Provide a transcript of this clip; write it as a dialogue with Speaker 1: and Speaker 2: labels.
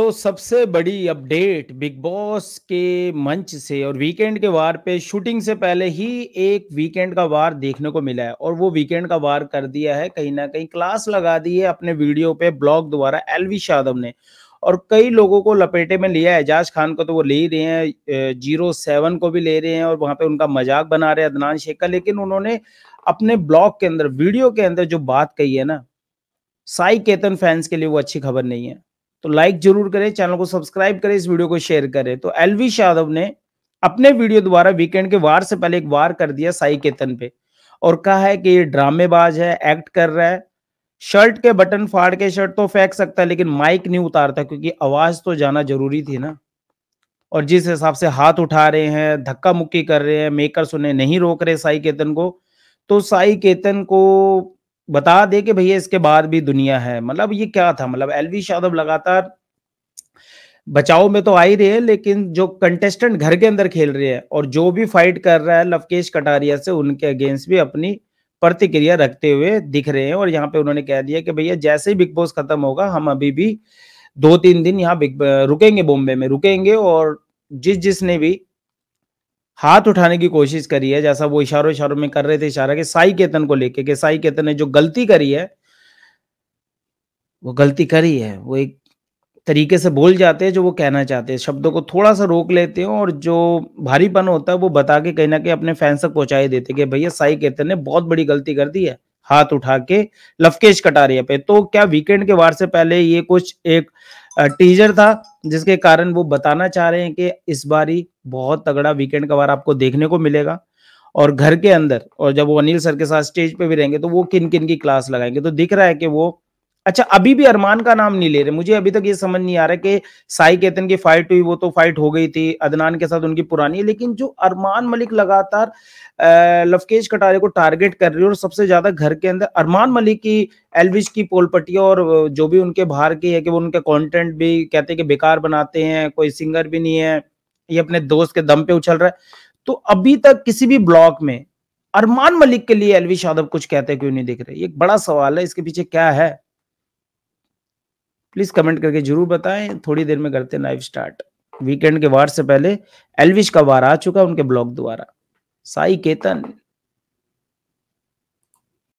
Speaker 1: तो सबसे बड़ी अपडेट बिग बॉस के मंच से और वीकेंड के वार पे शूटिंग से पहले ही एक वीकेंड का वार देखने को मिला है और वो वीकेंड का वार कर दिया है कहीं ना कहीं क्लास लगा दी है अपने वीडियो पे ब्लॉग द्वारा वी यादव ने और कई लोगों को लपेटे में लिया है एजाज खान को तो वो ले रहे हैं जीरो सेवन को भी ले रहे हैं और वहां पे उनका मजाक बना रहे हैं अदनान शेख का लेकिन उन्होंने अपने ब्लॉग के अंदर वीडियो के अंदर जो बात कही है ना साई केतन फैंस के लिए वो अच्छी खबर नहीं है तो लाइक जरूर करें चैनल को सब्सक्राइब करें इस वीडियो को शेयर करें तो एलवी यादव ने अपने वीडियो द्वारा वीकेंड के वार से पहले एक वार कर दिया साई केतन पे और कहा है कि ये ड्रामेबाज है एक्ट कर रहा है शर्ट के बटन फाड़ के शर्ट तो फेंक सकता है लेकिन माइक नहीं उतारता क्योंकि आवाज तो जाना जरूरी थी ना और जिस हिसाब से हाथ उठा रहे हैं धक्का मुक्की कर रहे हैं मेकर सुने नहीं रोक रहे साई केतन को तो साई केतन को बता दे कि भैया इसके बाद भी दुनिया है मतलब ये क्या था मतलब वी यादव लगातार बचाव में तो आ ही रहे हैं लेकिन जो कंटेस्टेंट घर के अंदर खेल रहे हैं और जो भी फाइट कर रहा है लवकेश कटारिया से उनके अगेंस्ट भी अपनी प्रतिक्रिया रखते हुए दिख रहे हैं और यहाँ पे उन्होंने कह दिया कि भैया जैसे ही बिग बॉस खत्म होगा हम अभी भी दो तीन दिन यहाँ बिग रुकेंगे बॉम्बे में रुकेंगे और जिस जिसने भी हाथ उठाने की कोशिश करी है जैसा वो इशारों इशारों में कर रहे थे इशारा के साई केतन को लेके के साई केतन ने जो गलती करी है वो गलती करी है वो एक तरीके से बोल जाते हैं जो वो कहना चाहते हैं शब्दों को थोड़ा सा रोक लेते हैं और जो भारीपन होता है वो बता के कहीं ना कहीं अपने फैंस तक पहुंचाई देते कि भैया साई केतन ने बहुत बड़ी गलती कर दी है हाथ उठा के लफकेश कटारिया पे तो क्या वीकेंड के वार से पहले ये कुछ एक टीजर था जिसके कारण वो बताना चाह रहे हैं कि इस बारी बहुत तगड़ा वीकेंड कवर आपको देखने को मिलेगा और घर के अंदर और जब वो अनिल सर के साथ स्टेज पे भी रहेंगे तो वो किन किन की क्लास लगाएंगे तो दिख रहा है कि वो अच्छा अभी भी अरमान का नाम नहीं ले रहे मुझे अभी तक ये समझ नहीं आ रहा कि साई केतन की फाइट हुई वो तो फाइट हो गई थी अदनान के साथ उनकी पुरानी है लेकिन जो अरमान मलिक लगातार लफकेश कटारे को टारगेट कर रही है और सबसे ज्यादा घर के अंदर अरमान मलिक की एलविश की पोलपट्टिया और जो भी उनके बाहर की है कि वो उनके कॉन्टेंट भी कहते हैं कि बेकार बनाते हैं कोई सिंगर भी नहीं है ये अपने दोस्त के दम पे उछल रहा है तो अभी तक किसी भी ब्लॉक में अरमान मलिक के लिए एलविश यादव कुछ कहते क्यों नहीं दिख रहे एक बड़ा सवाल है इसके पीछे क्या है प्लीज कमेंट करके जरूर बताएं थोड़ी देर में करते लाइव स्टार्ट वीकेंड के वार से पहले एलविश का वार आ चुका उनके ब्लॉग द्वारा साई केतन